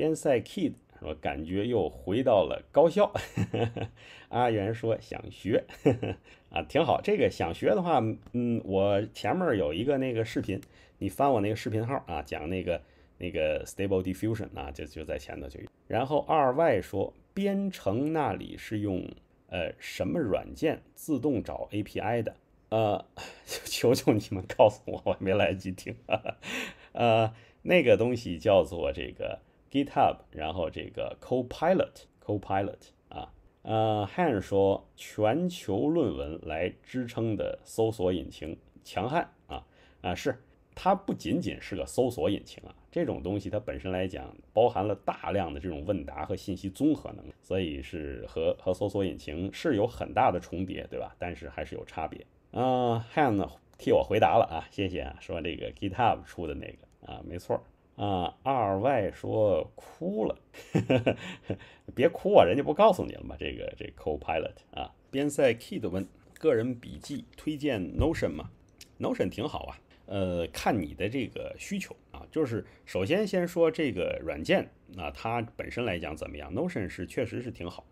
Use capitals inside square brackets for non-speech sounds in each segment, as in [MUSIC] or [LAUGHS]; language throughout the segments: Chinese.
边塞 kid 说：“感觉又回到了高校。”阿元说：“想学啊，挺好。这个想学的话，嗯，我前面有一个那个视频，你翻我那个视频号啊，讲那个那个 stable diffusion 啊，就就在前头就有。然后二外说，编程那里是用呃什么软件自动找 API 的？呃，[LAUGHS] 求求你们告诉我，我没来得及听。[LAUGHS] 呃，那个东西叫做这个。” GitHub，然后这个 Copilot，Copilot 啊，呃，Han 说全球论文来支撑的搜索引擎强悍啊啊，是它不仅仅是个搜索引擎啊，这种东西它本身来讲包含了大量的这种问答和信息综合能力，所以是和和搜索引擎是有很大的重叠，对吧？但是还是有差别。呃 h a n 呢替我回答了啊，谢谢啊，说这个 GitHub 出的那个啊，没错。啊，二外说哭了，别哭啊，人家不告诉你了吗？这个这 co-pilot 啊，边塞 kid 问个人笔记推荐 Notion 嘛，Notion 挺好啊，呃，看你的这个需求啊，就是首先先说这个软件啊，它本身来讲怎么样？Notion 是确实是挺好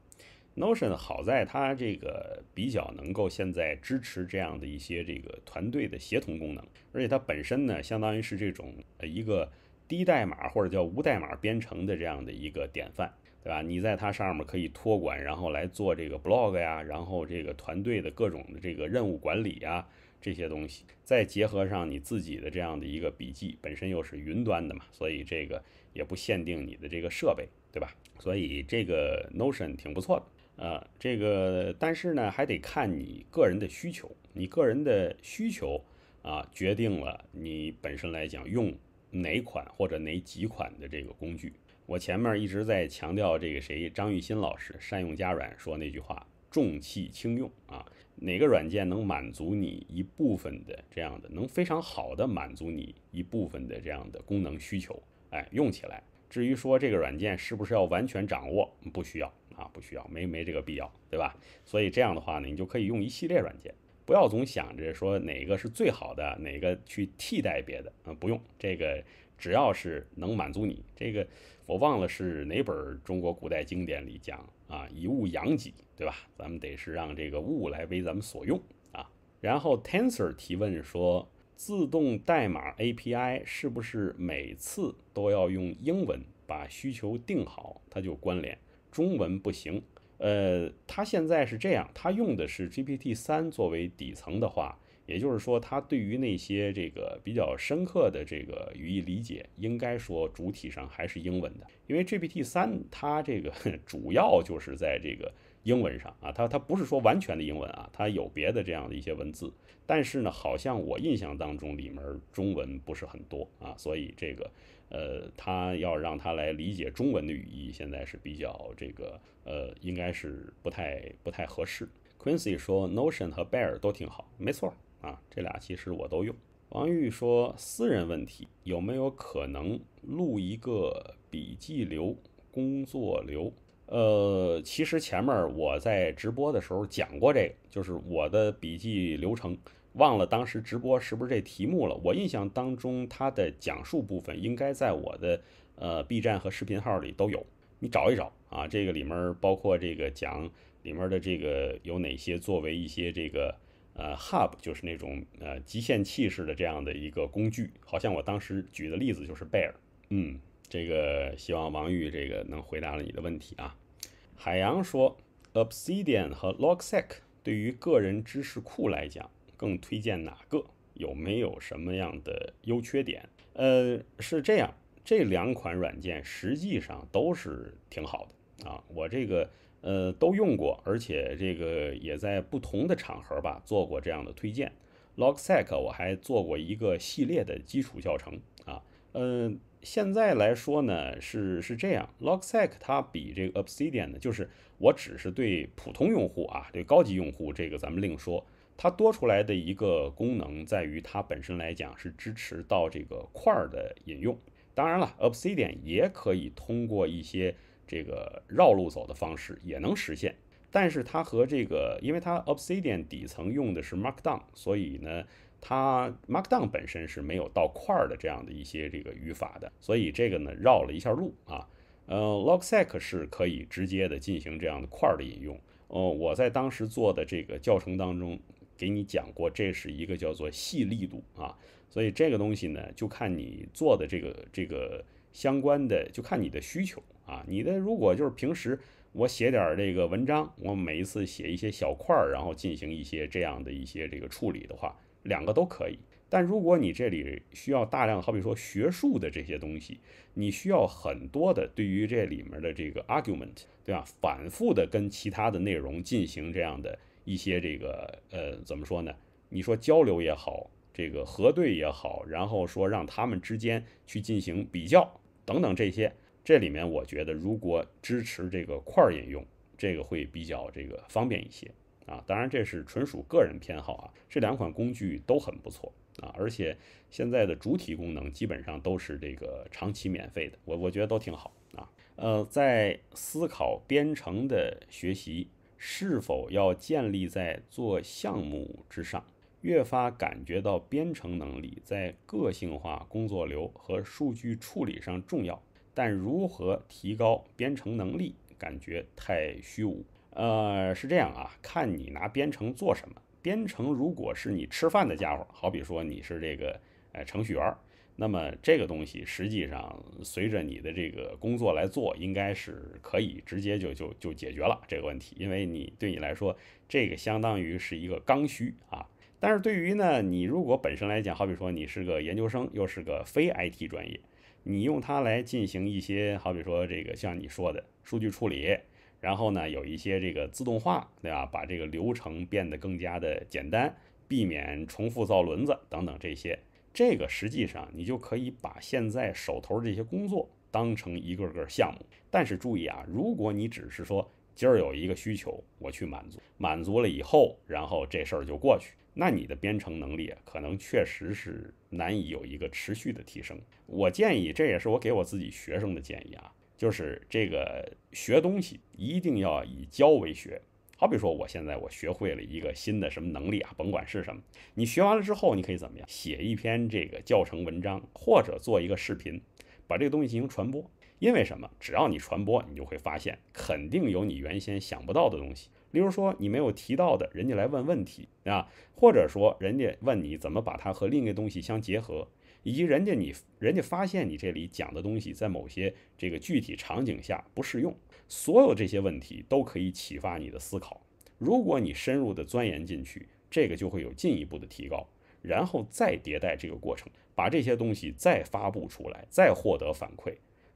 ，Notion 好在它这个比较能够现在支持这样的一些这个团队的协同功能，而且它本身呢，相当于是这种一个。低代码或者叫无代码编程的这样的一个典范，对吧？你在它上面可以托管，然后来做这个 blog 呀，然后这个团队的各种的这个任务管理啊这些东西，再结合上你自己的这样的一个笔记，本身又是云端的嘛，所以这个也不限定你的这个设备，对吧？所以这个 Notion 挺不错的，呃，这个但是呢还得看你个人的需求，你个人的需求啊决定了你本身来讲用。哪款或者哪几款的这个工具，我前面一直在强调这个谁，张玉新老师善用加软说那句话，重器轻用啊，哪个软件能满足你一部分的这样的，能非常好的满足你一部分的这样的功能需求，哎，用起来。至于说这个软件是不是要完全掌握，不需要啊，不需要，没没这个必要，对吧？所以这样的话呢，你就可以用一系列软件。不要总想着说哪个是最好的，哪个去替代别的啊！不用这个，只要是能满足你这个，我忘了是哪本中国古代经典里讲啊，“以物养己”，对吧？咱们得是让这个物来为咱们所用啊。然后 Tensor 提问说，自动代码 API 是不是每次都要用英文把需求定好，它就关联中文不行？呃，它现在是这样，它用的是 GPT 三作为底层的话，也就是说，它对于那些这个比较深刻的这个语义理解，应该说主体上还是英文的，因为 GPT 三它这个 [LAUGHS] 主要就是在这个。英文上啊，它它不是说完全的英文啊，它有别的这样的一些文字，但是呢，好像我印象当中里面中文不是很多啊，所以这个，呃，他要让他来理解中文的语义，现在是比较这个呃，应该是不太不太合适。Quincy 说，Notion 和 Bear 都挺好，没错啊，这俩其实我都用。王玉说，私人问题有没有可能录一个笔记流工作流？呃，其实前面我在直播的时候讲过这个，就是我的笔记流程，忘了当时直播是不是这题目了。我印象当中，他的讲述部分应该在我的呃 B 站和视频号里都有，你找一找啊。这个里面包括这个讲里面的这个有哪些作为一些这个呃 hub，就是那种呃极限器式的这样的一个工具，好像我当时举的例子就是贝尔，嗯。这个希望王玉这个能回答了你的问题啊。海洋说，Obsidian 和 l o g s e c 对于个人知识库来讲，更推荐哪个？有没有什么样的优缺点？呃，是这样，这两款软件实际上都是挺好的啊。我这个呃都用过，而且这个也在不同的场合吧做过这样的推荐。l o g s e c 我还做过一个系列的基础教程啊，嗯。现在来说呢，是是这样 l o g s e c 它比这个 Obsidian 呢，就是我只是对普通用户啊，对高级用户这个咱们另说。它多出来的一个功能在于它本身来讲是支持到这个块的引用。当然了，Obsidian 也可以通过一些这个绕路走的方式也能实现，但是它和这个，因为它 Obsidian 底层用的是 Markdown，所以呢。它 Markdown 本身是没有到块儿的这样的一些这个语法的，所以这个呢绕了一下路啊。呃 l o a s e c 是可以直接的进行这样的块儿的引用。哦，我在当时做的这个教程当中给你讲过，这是一个叫做细力度啊。所以这个东西呢，就看你做的这个这个相关的，就看你的需求啊。你的如果就是平时我写点这个文章，我每一次写一些小块儿，然后进行一些这样的一些这个处理的话。两个都可以，但如果你这里需要大量，好比说学术的这些东西，你需要很多的对于这里面的这个 argument，对吧？反复的跟其他的内容进行这样的，一些这个呃怎么说呢？你说交流也好，这个核对也好，然后说让他们之间去进行比较等等这些，这里面我觉得如果支持这个块引用，这个会比较这个方便一些。啊，当然这是纯属个人偏好啊，这两款工具都很不错啊，而且现在的主体功能基本上都是这个长期免费的，我我觉得都挺好啊。呃，在思考编程的学习是否要建立在做项目之上，越发感觉到编程能力在个性化工作流和数据处理上重要，但如何提高编程能力，感觉太虚无。呃，是这样啊，看你拿编程做什么。编程如果是你吃饭的家伙，好比说你是这个呃程序员，那么这个东西实际上随着你的这个工作来做，应该是可以直接就就就解决了这个问题，因为你对你来说，这个相当于是一个刚需啊。但是对于呢，你如果本身来讲，好比说你是个研究生，又是个非 IT 专业，你用它来进行一些，好比说这个像你说的数据处理。然后呢，有一些这个自动化，对吧？把这个流程变得更加的简单，避免重复造轮子等等这些。这个实际上你就可以把现在手头这些工作当成一个个项目。但是注意啊，如果你只是说今儿有一个需求，我去满足，满足了以后，然后这事儿就过去，那你的编程能力可能确实是难以有一个持续的提升。我建议，这也是我给我自己学生的建议啊。就是这个学东西一定要以教为学，好比说我现在我学会了一个新的什么能力啊，甭管是什么，你学完了之后你可以怎么样？写一篇这个教程文章，或者做一个视频，把这个东西进行传播。因为什么？只要你传播，你就会发现肯定有你原先想不到的东西。例如说你没有提到的，人家来问问题啊，或者说人家问你怎么把它和另一个东西相结合。以及人家你，人家发现你这里讲的东西在某些这个具体场景下不适用，所有这些问题都可以启发你的思考。如果你深入的钻研进去，这个就会有进一步的提高，然后再迭代这个过程，把这些东西再发布出来，再获得反馈。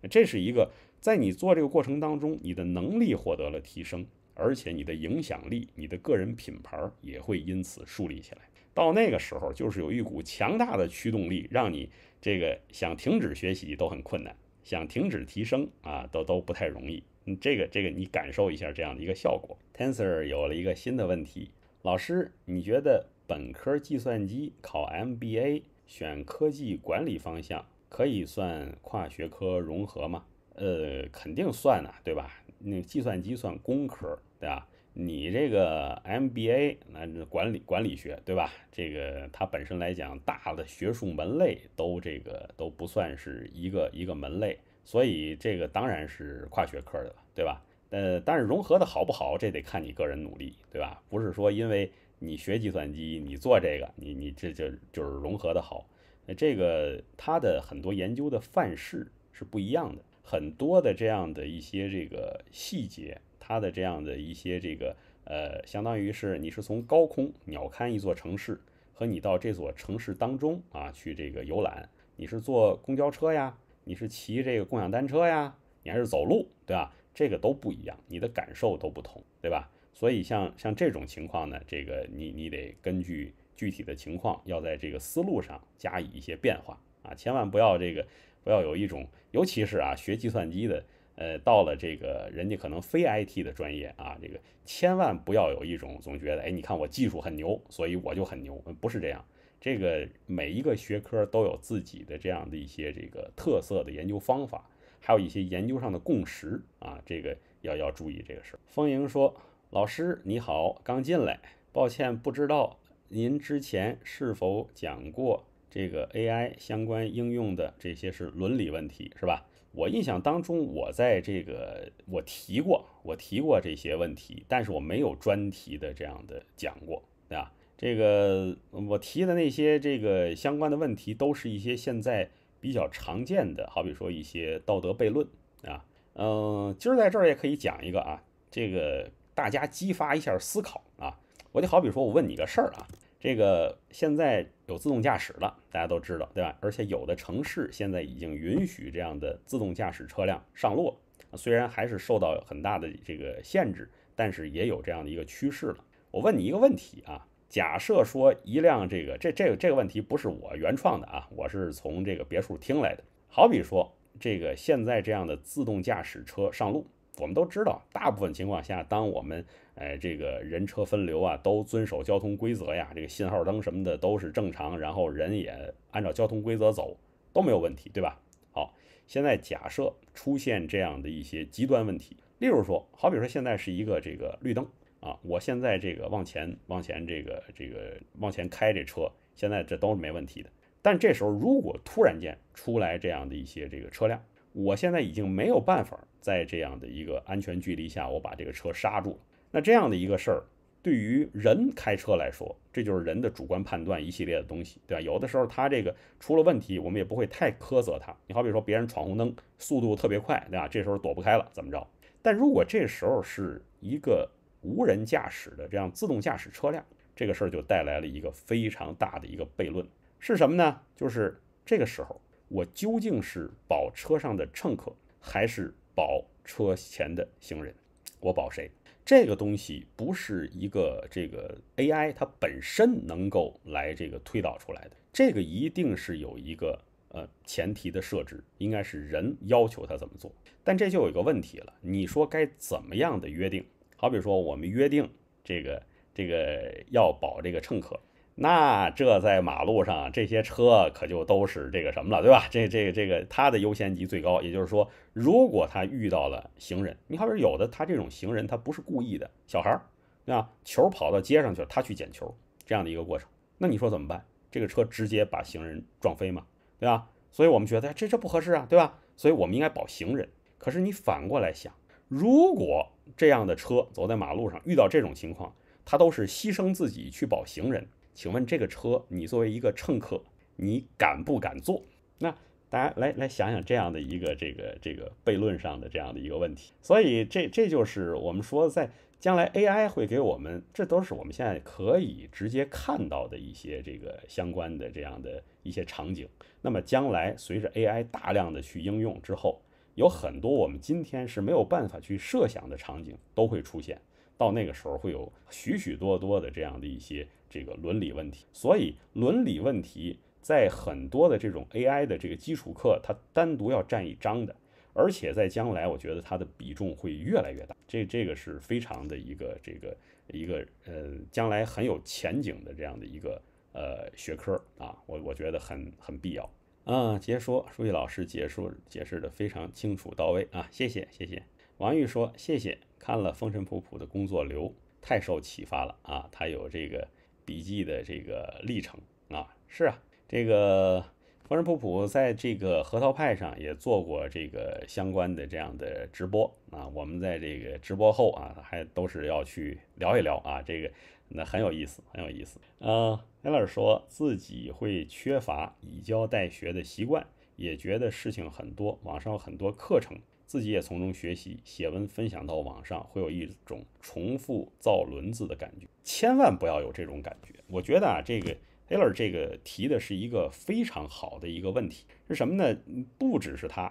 这是一个在你做这个过程当中，你的能力获得了提升，而且你的影响力、你的个人品牌也会因此树立起来。到那个时候，就是有一股强大的驱动力，让你这个想停止学习都很困难，想停止提升啊，都都不太容易。你这个这个，你感受一下这样的一个效果。Tensor 有了一个新的问题，老师，你觉得本科计算机考 MBA 选科技管理方向可以算跨学科融合吗？呃，肯定算呐，对吧？那个计算机算工科，对吧？你这个 MBA，那管理管理学，对吧？这个它本身来讲，大的学术门类都这个都不算是一个一个门类，所以这个当然是跨学科的，对吧？呃，但是融合的好不好，这得看你个人努力，对吧？不是说因为你学计算机，你做这个，你你这就就是融合的好。那这个它的很多研究的范式是不一样的。很多的这样的一些这个细节，它的这样的一些这个呃，相当于是你是从高空鸟瞰一座城市，和你到这座城市当中啊去这个游览，你是坐公交车呀，你是骑这个共享单车呀，你还是走路，对吧？这个都不一样，你的感受都不同，对吧？所以像像这种情况呢，这个你你得根据具体的情况，要在这个思路上加以一些变化啊，千万不要这个。不要有一种，尤其是啊，学计算机的，呃，到了这个人家可能非 IT 的专业啊，这个千万不要有一种总觉得，哎，你看我技术很牛，所以我就很牛，不是这样。这个每一个学科都有自己的这样的一些这个特色的研究方法，还有一些研究上的共识啊，这个要要注意这个事儿。风盈说：“老师你好，刚进来，抱歉，不知道您之前是否讲过。”这个 AI 相关应用的这些是伦理问题，是吧？我印象当中，我在这个我提过，我提过这些问题，但是我没有专题的这样的讲过，对吧？这个我提的那些这个相关的问题，都是一些现在比较常见的，好比说一些道德悖论啊，嗯，今儿在这儿也可以讲一个啊，这个大家激发一下思考啊，我就好比说我问你个事儿啊。这个现在有自动驾驶了，大家都知道，对吧？而且有的城市现在已经允许这样的自动驾驶车辆上路了，虽然还是受到很大的这个限制，但是也有这样的一个趋势了。我问你一个问题啊，假设说一辆这个这这个这个问题不是我原创的啊，我是从这个别墅听来的。好比说这个现在这样的自动驾驶车上路，我们都知道，大部分情况下，当我们哎，这个人车分流啊，都遵守交通规则呀，这个信号灯什么的都是正常，然后人也按照交通规则走，都没有问题，对吧？好，现在假设出现这样的一些极端问题，例如说，好比说现在是一个这个绿灯啊，我现在这个往前往前这个这个往前开这车，现在这都是没问题的。但这时候如果突然间出来这样的一些这个车辆，我现在已经没有办法在这样的一个安全距离下我把这个车刹住了。那这样的一个事儿，对于人开车来说，这就是人的主观判断一系列的东西，对吧？有的时候他这个出了问题，我们也不会太苛责他。你好比说别人闯红灯，速度特别快，对吧？这时候躲不开了，怎么着？但如果这时候是一个无人驾驶的这样自动驾驶车辆，这个事儿就带来了一个非常大的一个悖论，是什么呢？就是这个时候我究竟是保车上的乘客，还是保车前的行人？我保谁？这个东西不是一个这个 AI，它本身能够来这个推导出来的。这个一定是有一个呃前提的设置，应该是人要求它怎么做。但这就有一个问题了，你说该怎么样的约定？好比说，我们约定这个这个要保这个乘客。那这在马路上，这些车可就都是这个什么了，对吧？这这这个它的优先级最高，也就是说，如果他遇到了行人，你看有的他这种行人他不是故意的，小孩儿，对吧？球跑到街上去了，他去捡球这样的一个过程，那你说怎么办？这个车直接把行人撞飞吗？对吧？所以我们觉得这这不合适啊，对吧？所以我们应该保行人。可是你反过来想，如果这样的车走在马路上遇到这种情况，他都是牺牲自己去保行人。请问这个车，你作为一个乘客，你敢不敢坐？那大家来来想想这样的一个这个这个悖论上的这样的一个问题。所以这这就是我们说在将来 AI 会给我们，这都是我们现在可以直接看到的一些这个相关的这样的一些场景。那么将来随着 AI 大量的去应用之后，有很多我们今天是没有办法去设想的场景都会出现。到那个时候会有许许多多的这样的一些这个伦理问题，所以伦理问题在很多的这种 AI 的这个基础课，它单独要占一章的，而且在将来我觉得它的比重会越来越大，这这个是非常的一个这个一个呃，将来很有前景的这样的一个呃学科啊，我我觉得很很必要啊。解说舒记老师解说解释的非常清楚到位啊，谢谢谢谢王玉说谢谢。看了风尘仆仆的工作流，太受启发了啊！他有这个笔记的这个历程啊，是啊，这个风尘仆仆在这个核桃派上也做过这个相关的这样的直播啊。我们在这个直播后啊，还都是要去聊一聊啊，这个那很有意思，很有意思啊。李老师说自己会缺乏以教代学的习惯，也觉得事情很多，网上很多课程。自己也从中学习写文，分享到网上，会有一种重复造轮子的感觉。千万不要有这种感觉。我觉得啊，这个 t a y l o r 这个提的是一个非常好的一个问题，是什么呢？不只是他，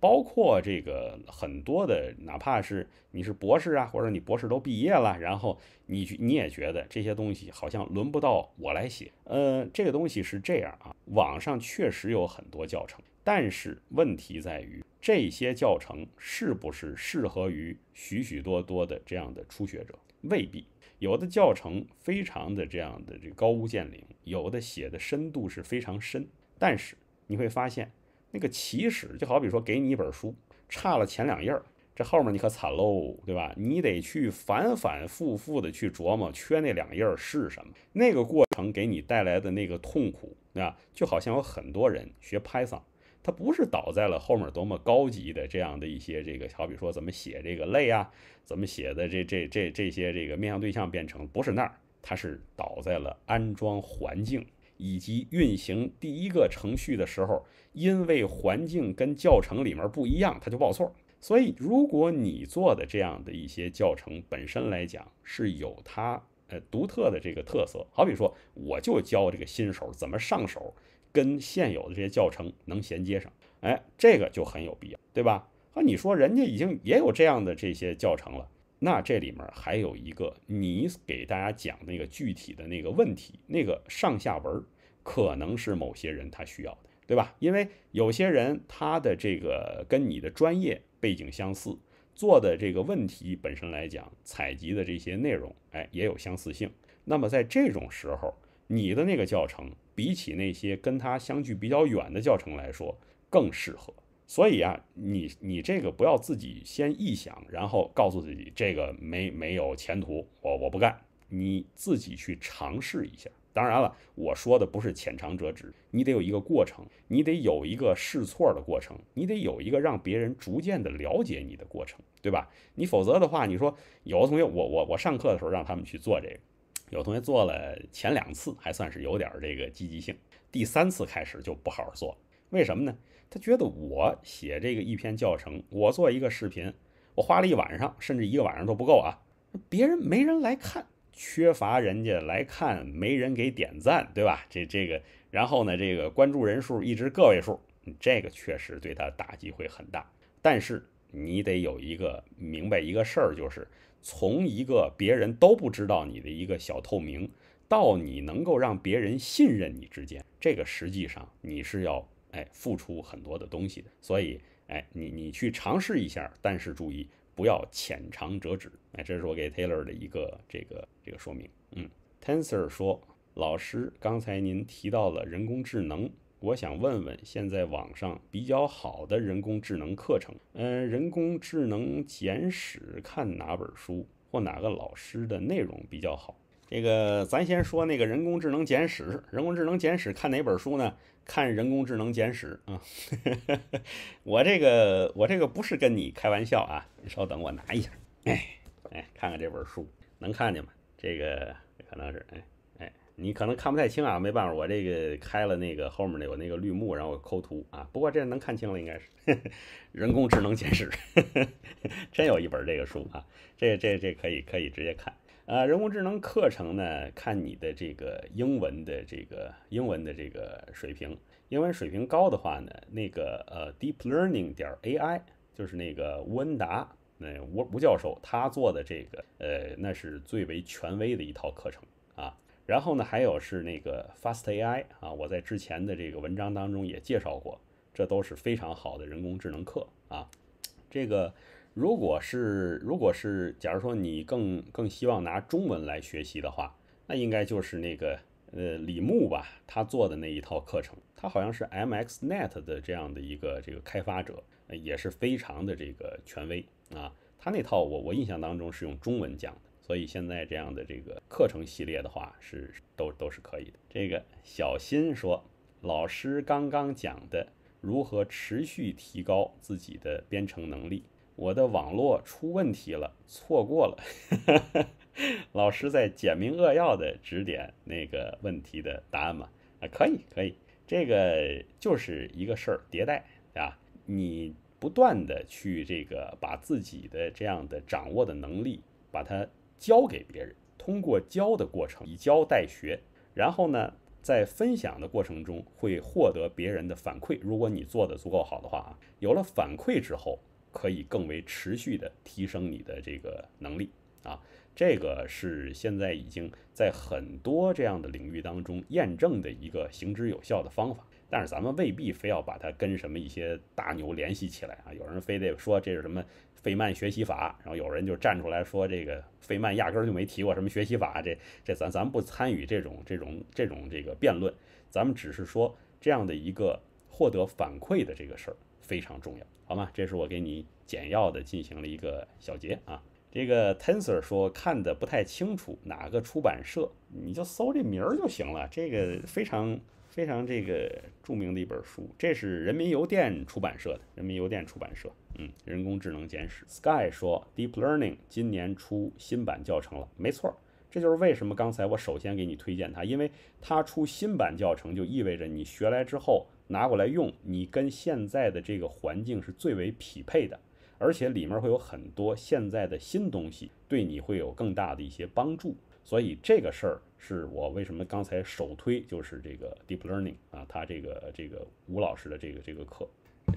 包括这个很多的，哪怕是你是博士啊，或者你博士都毕业了，然后你你也觉得这些东西好像轮不到我来写。呃，这个东西是这样啊，网上确实有很多教程，但是问题在于。这些教程是不是适合于许许多多的这样的初学者？未必。有的教程非常的这样的这高屋建瓴，有的写的深度是非常深。但是你会发现，那个起始就好比说给你一本书，差了前两页儿，这后面你可惨喽，对吧？你得去反反复复的去琢磨缺那两页儿是什么，那个过程给你带来的那个痛苦，对吧？就好像有很多人学 Python。它不是倒在了后面多么高级的这样的一些这个，好比说怎么写这个类啊，怎么写的这这这这些这个面向对象变成不是那儿，它是倒在了安装环境以及运行第一个程序的时候，因为环境跟教程里面不一样，它就报错。所以如果你做的这样的一些教程本身来讲是有它呃独特的这个特色，好比说我就教这个新手怎么上手。跟现有的这些教程能衔接上，哎，这个就很有必要，对吧？啊，你说人家已经也有这样的这些教程了，那这里面还有一个你给大家讲那个具体的那个问题，那个上下文可能是某些人他需要的，对吧？因为有些人他的这个跟你的专业背景相似，做的这个问题本身来讲，采集的这些内容，哎，也有相似性。那么在这种时候，你的那个教程。比起那些跟他相距比较远的教程来说，更适合。所以啊，你你这个不要自己先臆想，然后告诉自己这个没没有前途，我我不干。你自己去尝试一下。当然了，我说的不是浅尝辄止，你得有一个过程，你得有一个试错的过程，你得有一个让别人逐渐的了解你的过程，对吧？你否则的话，你说有的同学，我我我上课的时候让他们去做这个。有同学做了前两次，还算是有点这个积极性。第三次开始就不好做，为什么呢？他觉得我写这个一篇教程，我做一个视频，我花了一晚上，甚至一个晚上都不够啊。别人没人来看，缺乏人家来看，没人给点赞，对吧？这这个，然后呢，这个关注人数一直个位数，这个确实对他打击会很大。但是你得有一个明白一个事儿，就是。从一个别人都不知道你的一个小透明，到你能够让别人信任你之间，这个实际上你是要哎付出很多的东西的。所以哎，你你去尝试一下，但是注意不要浅尝辄止。哎，这是我给 Taylor 的一个这个这个说明。嗯，Tensor 说，老师刚才您提到了人工智能。我想问问，现在网上比较好的人工智能课程，嗯，人工智能简史看哪本书或哪个老师的内容比较好？这个咱先说那个人工智能简史。人工智能简史看哪本书呢？看人工智能简史啊。[LAUGHS] 我这个我这个不是跟你开玩笑啊，你稍等，我拿一下。哎哎，看看这本书能看见吗？这个可能是哎。你可能看不太清啊，没办法，我这个开了那个后面的有那个绿幕，然后我抠图啊。不过这能看清了，应该是人工智能简史，[LAUGHS] 真有一本这个书啊。这这这可以可以直接看啊。人工智能课程呢，看你的这个英文的这个英文的这个水平，英文水平高的话呢，那个呃，Deep Learning 点 AI 就是那个吴恩达，那吴吴教授他做的这个呃，那是最为权威的一套课程啊。然后呢，还有是那个 Fast AI 啊，我在之前的这个文章当中也介绍过，这都是非常好的人工智能课啊。这个如果是如果是假如说你更更希望拿中文来学习的话，那应该就是那个呃李牧吧，他做的那一套课程，他好像是 MX Net 的这样的一个这个开发者，也是非常的这个权威啊。他那套我我印象当中是用中文讲的。所以现在这样的这个课程系列的话是都都是可以的。这个小新说，老师刚刚讲的如何持续提高自己的编程能力，我的网络出问题了，错过了。[LAUGHS] 老师在简明扼要的指点那个问题的答案嘛？啊，可以可以，这个就是一个事儿，迭代啊，你不断的去这个把自己的这样的掌握的能力把它。教给别人，通过教的过程以教代学，然后呢，在分享的过程中会获得别人的反馈。如果你做的足够好的话啊，有了反馈之后，可以更为持续的提升你的这个能力啊。这个是现在已经在很多这样的领域当中验证的一个行之有效的方法。但是咱们未必非要把它跟什么一些大牛联系起来啊！有人非得说这是什么费曼学习法，然后有人就站出来说这个费曼压根儿就没提过什么学习法。这这咱咱不参与这种这种这种这个辩论，咱们只是说这样的一个获得反馈的这个事儿非常重要，好吗？这是我给你简要的进行了一个小结啊。这个 tensor 说看的不太清楚哪个出版社，你就搜这名儿就行了。这个非常。非常这个著名的一本书，这是人民邮电出版社的。人民邮电出版社，嗯，人工智能简史。Sky 说，Deep Learning 今年出新版教程了，没错，这就是为什么刚才我首先给你推荐它，因为它出新版教程，就意味着你学来之后拿过来用，你跟现在的这个环境是最为匹配的，而且里面会有很多现在的新东西，对你会有更大的一些帮助。所以这个事儿是我为什么刚才首推就是这个 deep learning 啊，他这个这个吴老师的这个这个课，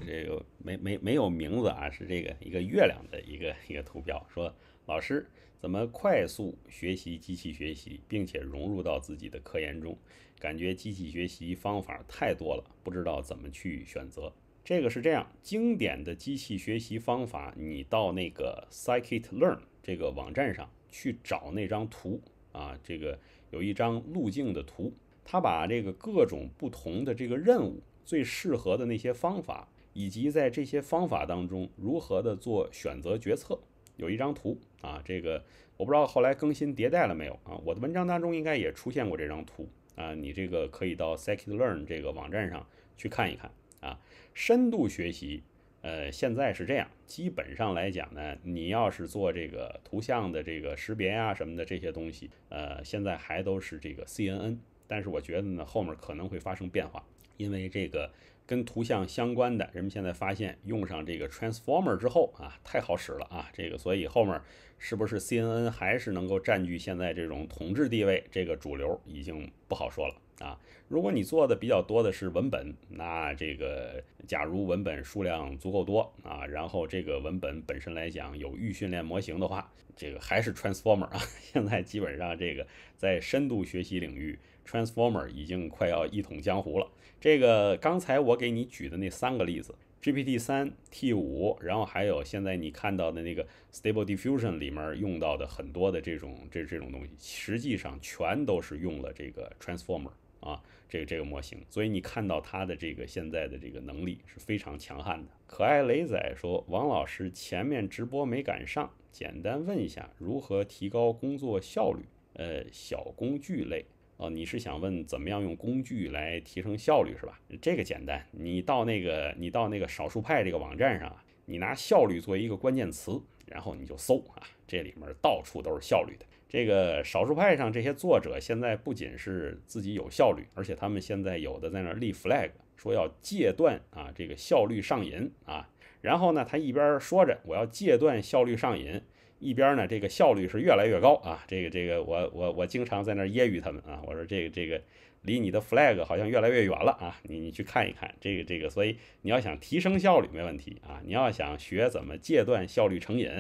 这个没没没有名字啊，是这个一个月亮的一个一个图标，说老师怎么快速学习机器学习，并且融入到自己的科研中？感觉机器学习方法太多了，不知道怎么去选择。这个是这样，经典的机器学习方法，你到那个 scikit-learn 这个网站上去找那张图。啊，这个有一张路径的图，他把这个各种不同的这个任务最适合的那些方法，以及在这些方法当中如何的做选择决策，有一张图啊，这个我不知道后来更新迭代了没有啊，我的文章当中应该也出现过这张图啊，你这个可以到 Second Learn 这个网站上去看一看啊，深度学习。呃，现在是这样，基本上来讲呢，你要是做这个图像的这个识别呀什么的这些东西，呃，现在还都是这个 CNN。但是我觉得呢，后面可能会发生变化，因为这个。跟图像相关的，人们现在发现用上这个 transformer 之后啊，太好使了啊！这个，所以后面是不是 CNN 还是能够占据现在这种统治地位？这个主流已经不好说了啊！如果你做的比较多的是文本，那这个假如文本数量足够多啊，然后这个文本本身来讲有预训练模型的话，这个还是 transformer 啊！[LAUGHS] 现在基本上这个在深度学习领域。Transformer 已经快要一统江湖了。这个刚才我给你举的那三个例子，GPT 三、T 五，然后还有现在你看到的那个 Stable Diffusion 里面用到的很多的这种这这种东西，实际上全都是用了这个 Transformer 啊，这个这个模型。所以你看到它的这个现在的这个能力是非常强悍的。可爱雷仔说：“王老师前面直播没赶上，简单问一下，如何提高工作效率？呃，小工具类。”哦，你是想问怎么样用工具来提升效率是吧？这个简单，你到那个你到那个少数派这个网站上啊，你拿效率做一个关键词，然后你就搜啊，这里面到处都是效率的。这个少数派上这些作者现在不仅是自己有效率，而且他们现在有的在那立 flag，说要戒断啊这个效率上瘾啊。然后呢，他一边说着我要戒断效率上瘾。一边呢，这个效率是越来越高啊。这个这个，我我我经常在那儿揶揄他们啊。我说这个这个，离你的 flag 好像越来越远了啊。你你去看一看这个这个，所以你要想提升效率没问题啊。你要想学怎么戒断效率成瘾，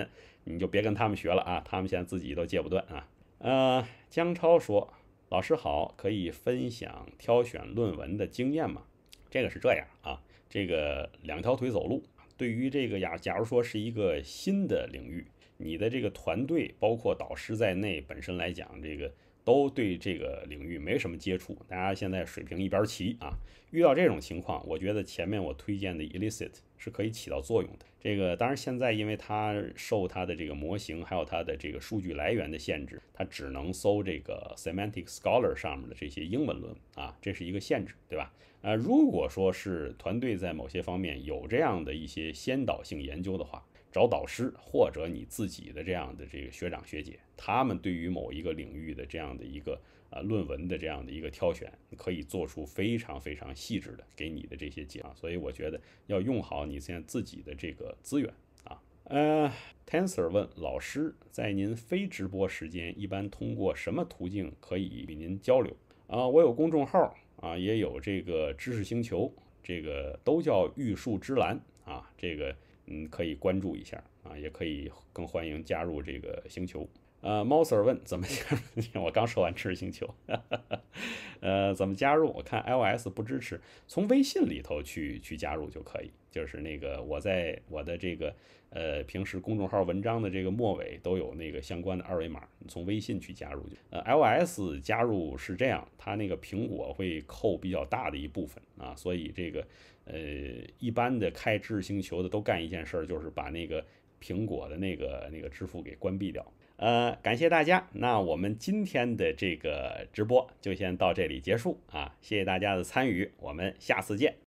你就别跟他们学了啊。他们现在自己都戒不断啊。呃，姜超说：“老师好，可以分享挑选论文的经验吗？”这个是这样啊。这个两条腿走路，对于这个呀，假如说是一个新的领域。你的这个团队，包括导师在内，本身来讲，这个都对这个领域没什么接触。大家现在水平一边齐啊，遇到这种情况，我觉得前面我推荐的 Elicit 是可以起到作用的。这个当然现在因为它受它的这个模型，还有它的这个数据来源的限制，它只能搜这个 Semantic Scholar 上面的这些英文论文啊，这是一个限制，对吧？呃，如果说是团队在某些方面有这样的一些先导性研究的话。找导师或者你自己的这样的这个学长学姐，他们对于某一个领域的这样的一个呃论文的这样的一个挑选，可以做出非常非常细致的给你的这些解啊。所以我觉得要用好你现在自己的这个资源啊。呃，Tenser 问老师，在您非直播时间，一般通过什么途径可以与您交流啊？我有公众号啊，也有这个知识星球，这个都叫玉树之兰啊，这个。嗯，可以关注一下啊，也可以更欢迎加入这个星球。呃，猫 Sir 问怎么？加入？[LAUGHS] 我刚说完吃星球，呃，怎么加入？我看 iOS 不支持，从微信里头去去加入就可以，就是那个我在我的这个呃平时公众号文章的这个末尾都有那个相关的二维码，你从微信去加入就。呃，iOS 加入是这样，它那个苹果会扣比较大的一部分啊，所以这个。呃，一般的开知识星球的都干一件事儿，就是把那个苹果的那个那个支付给关闭掉。呃，感谢大家，那我们今天的这个直播就先到这里结束啊，谢谢大家的参与，我们下次见。